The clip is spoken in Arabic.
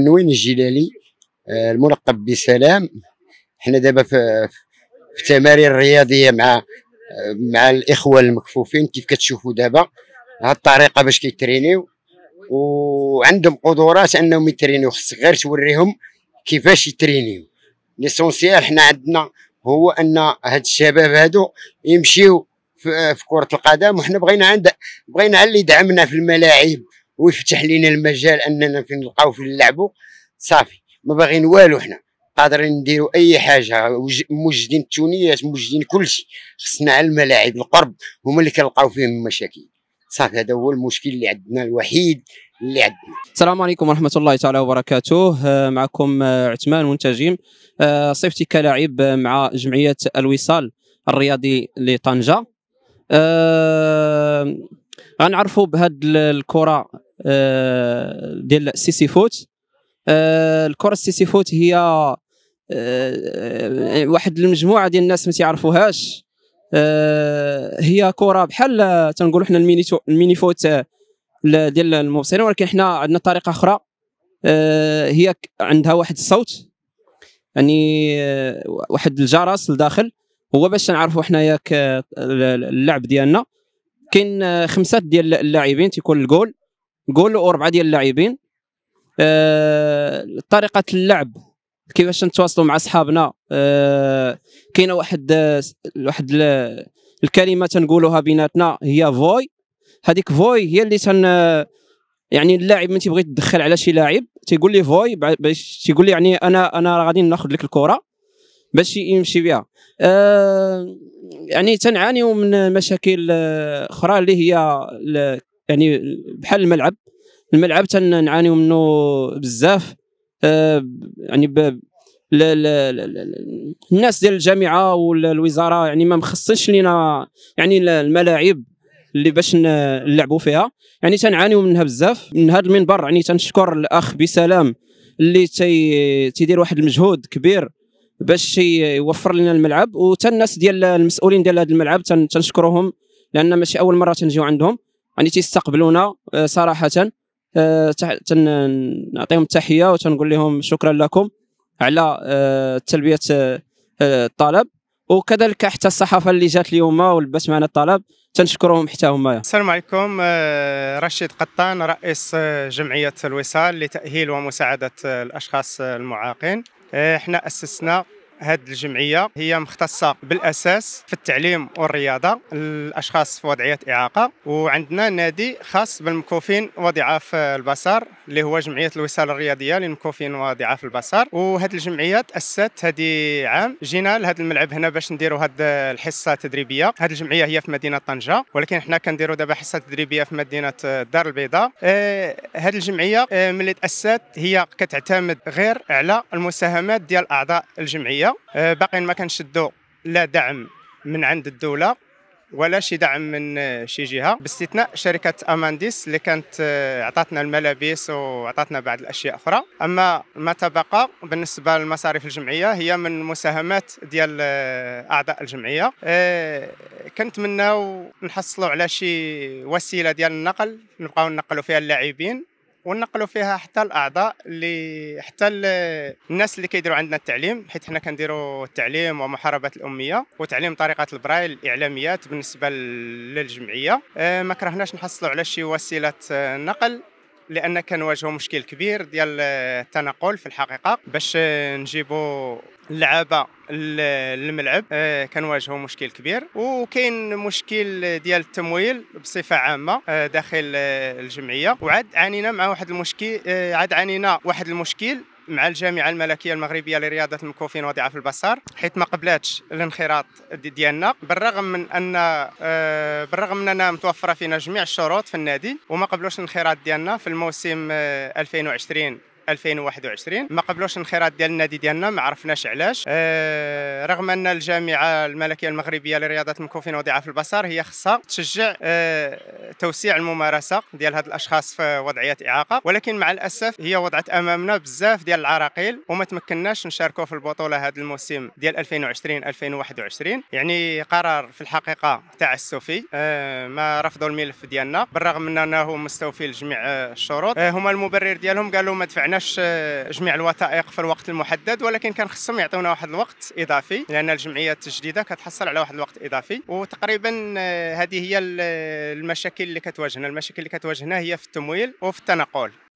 من وين الجلالي آه، الملقب بسلام حنا دابا في التمارين الرياضيه مع مع الاخوه المكفوفين كيف كتشوفوا دابا هاد الطريقه باش كيترينيو وعندهم قدرات انهم يترينيو خصك غير توريهم كيفاش يترينيو ليسونسيال حنا عندنا هو ان هاد الشباب هادو يمشيو في, في كره القدم وحنا بغينا عند بغينا اللي يدعمنا في الملاعب ويفتح لنا المجال اننا فين نلقاو فين اللعبو صافي ما باغيين والو حنا قادرين نديروا اي حاجه موجدين التونيات موجدين كلشي خصنا على الملاعب القرب هما اللي كنلقاو فيهم المشاكل صافي هذا هو المشكل اللي عندنا الوحيد اللي عندنا السلام عليكم ورحمه الله تعالى وبركاته آه، معكم آه، عثمان منتجيم آه، صيفتي كلاعب مع جمعيه الوصال الرياضي لطنجه غنعرفوا بهاد الكره آه، ديال السيسي فوت آه، الكره السيسي فوت هي آه، واحد المجموعه ديال الناس ما تيعرفوهاش هي كره بحال تنقولوا حنا الميني فوت ديال المبصرين ولكن حنا عندنا طريقه اخرى هي عندها واحد الصوت يعني واحد الجرس لداخل هو باش نعرفوا حنايا اللعب ديالنا كاين خمسه ديال اللاعبين تيكون الجول جول واربعه ديال اللاعبين أه طريقه اللعب كيفاش نتواصلوا مع اصحابنا أه كاينه واحد واحد الكلمه تنقولوها بيناتنا هي فوي هذيك فوي هي اللي تن يعني اللاعب من تيبغي تدخل على شي لاعب تيقول لي فوي باش تيقول لي يعني انا انا غادي ناخذ لك الكره باش يمشي بها أه يعني تنعانيو من مشاكل آه، اخرى اللي هي يعني بحال الملعب الملعب تنعانيو منه بزاف آه، يعني ب لا لا لا الناس ديال الجامعه والوزاره يعني ما مخصصش لينا يعني الملاعب اللي باش نلعبوا فيها يعني تنعانيو منها بزاف من هذا المنبر يعني تنشكر الاخ بسلام اللي تي تيدير واحد المجهود كبير باش يوفر لنا الملعب وتا الناس ديال المسؤولين ديال هذا الملعب تنشكرهم لان ماشي اول مره تنجيو عندهم يعني تيستقبلونا آه، صراحه آه، تنعطيهم التحيه وتنقول لهم شكرا لكم على آه، تلبيه الطلب وكذلك حتى الصحافه اللي جات اليوم ولبات معنا الطلب تنشكرهم حتى هما السلام عليكم رشيد قطان رئيس جمعيه الوصال لتاهيل ومساعده الاشخاص المعاقين احنا اسسنا هذه الجمعيه هي مختصه بالاساس في التعليم والرياضه للاشخاص في وضعيه اعاقه وعندنا نادي خاص بالمكوفين وضعاف البصر اللي هو جمعيه الوصال الرياضيه للمكوفين وضعاف البصر وهذه الجمعيه تاسست هذه عام جينا لهذا الملعب هنا باش نديروا هذه الحصه التدريبيه هذه الجمعيه هي في مدينه طنجه ولكن حنا كنديروا دابا حصه تدريبيه في مدينه آه، الدار البيضاء هذه آه، الجمعيه آه، ملي تاسست هي كتعتمد غير على المساهمات ديال اعضاء الجمعيه آه، باقي ما كنشدوا لا دعم من عند الدوله ولا شي دعم من آه، شي جهه باستثناء شركه امانديس اللي كانت آه، عطاتنا الملابس وعطاتنا بعض الاشياء اخرى اما ما تبقى بالنسبه لمصاريف الجمعيه هي من مساهمات ديال اعضاء الجمعيه كنتمناو نحصلوا على شي وسيله ديال النقل نبقاو ننقلوا فيها اللاعبين ونقلوا فيها حتى الاعضاء اللي حتى الناس اللي كيديروا عندنا التعليم حيت حنا كنديروا التعليم ومحاربه الاميه وتعليم طريقه البرايل الاعلاميات بالنسبه للجمعيه آه، ما كرهناش نحصلوا على شي وسيله آه، نقل لان كنواجهوا مشكل كبير ديال التنقل في الحقيقه باش نجيبوا اللعابه للملعب آه، كنواجهوا مشكل كبير وكاين مشكل ديال التمويل بصفه عامه آه، داخل آه، الجمعيه وعاد عانينا مع واحد المشكل عاد عانينا واحد المشكل مع الجامعه الملكيه المغربيه لرياضه المكوفين وضعها في البصر حيث ما قبلاتش الانخراط ديالنا بالرغم من ان آه، بالرغم من اننا متوفره فينا جميع الشروط في النادي وما قبلوش الانخراط ديالنا في الموسم 2020 آه، 2021 ما قبلوش الانخراط ديال النادي ديالنا ما عرفناش علاش آه، رغم ان الجامعه الملكيه المغربيه لرياضه المكوفين وضعها في البصر هي خصها تشجع آه، توسيع الممارسه ديال هاد الاشخاص في وضعيه اعاقه ولكن مع الاسف هي وضعت امامنا بزاف ديال العراقيل وما تمكناش نشاركوا في البطوله هذا الموسم ديال 2020 2021 يعني قرار في الحقيقه تعسفي آه، ما رفضوا الملف ديالنا بالرغم من انه مستوفي لجميع الشروط هما المبرر ديالهم قالوا ما دفعناش خصناش جميع الوثائق في الوقت المحدد ولكن كان خصهم يعطيونا واحد الوقت اضافي لان الجمعيات الجديده كتحصل على واحد الوقت اضافي وتقريبا آه، هذه هي المشاكل اللي كتواجهنا المشاكل اللي كتواجهنا هي في التمويل وفي التنقل